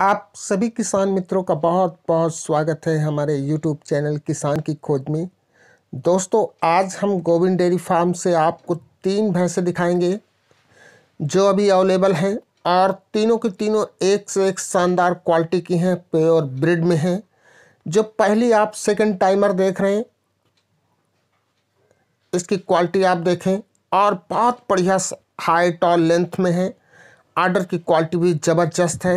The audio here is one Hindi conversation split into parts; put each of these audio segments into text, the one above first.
आप सभी किसान मित्रों का बहुत बहुत स्वागत है हमारे यूट्यूब चैनल किसान की खोज में दोस्तों आज हम गोविंद डेयरी फार्म से आपको तीन भैंसें दिखाएंगे जो अभी अवेलेबल हैं और तीनों की तीनों एक से एक शानदार क्वालिटी की हैं प्योर ब्रिड में हैं जो पहली आप सेकंड टाइमर देख रहे हैं इसकी क्वालिटी आप देखें और बहुत बढ़िया हाइट और लेंथ में है आर्डर की क्वालिटी भी ज़बरदस्त है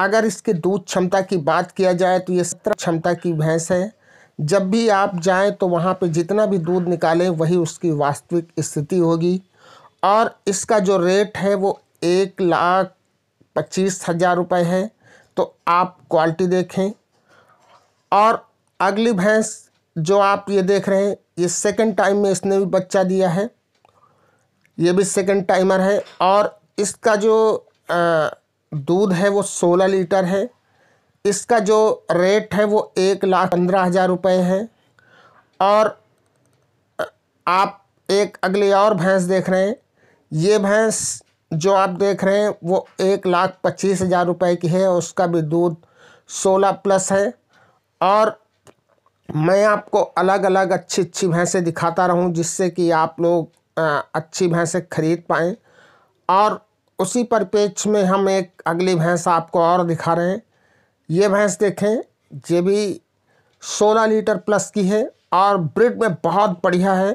अगर इसके दूध क्षमता की बात किया जाए तो ये सत्रह क्षमता की भैंस है जब भी आप जाएं तो वहाँ पे जितना भी दूध निकालें वही उसकी वास्तविक स्थिति होगी और इसका जो रेट है वो एक लाख पच्चीस हज़ार रुपये है तो आप क्वालिटी देखें और अगली भैंस जो आप ये देख रहे हैं ये सेकंड टाइम में इसने भी बच्चा दिया है ये भी सेकंड टाइमर है और इसका जो आ, दूध है वो सोलह लीटर है इसका जो रेट है वो एक लाख पंद्रह हज़ार रुपये है और आप एक अगली और भैंस देख रहे हैं ये भैंस जो आप देख रहे हैं वो एक लाख पच्चीस हज़ार रुपये की है और उसका भी दूध सोलह प्लस है और मैं आपको अलग अलग अच्छी अच्छी भैंसें दिखाता रहूं जिससे कि आप लोग अच्छी भैंसें खरीद पाएँ और उसी परिपेक्ष में हम एक अगली भैंस आपको और दिखा रहे हैं ये भैंस देखें ये भी सोलह लीटर प्लस की है और ब्रिड में बहुत बढ़िया है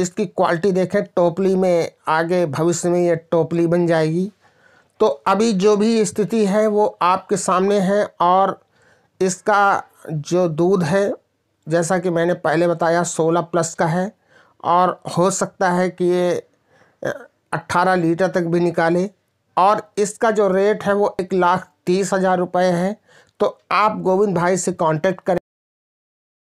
इसकी क्वालिटी देखें टोपली में आगे भविष्य में ये टोपली बन जाएगी तो अभी जो भी स्थिति है वो आपके सामने है और इसका जो दूध है जैसा कि मैंने पहले बताया सोलह प्लस का है और हो सकता है कि ये 18 लीटर तक भी निकाले और इसका जो रेट है वो एक लाख तीस हज़ार रुपये है तो आप गोविंद भाई से कांटेक्ट करें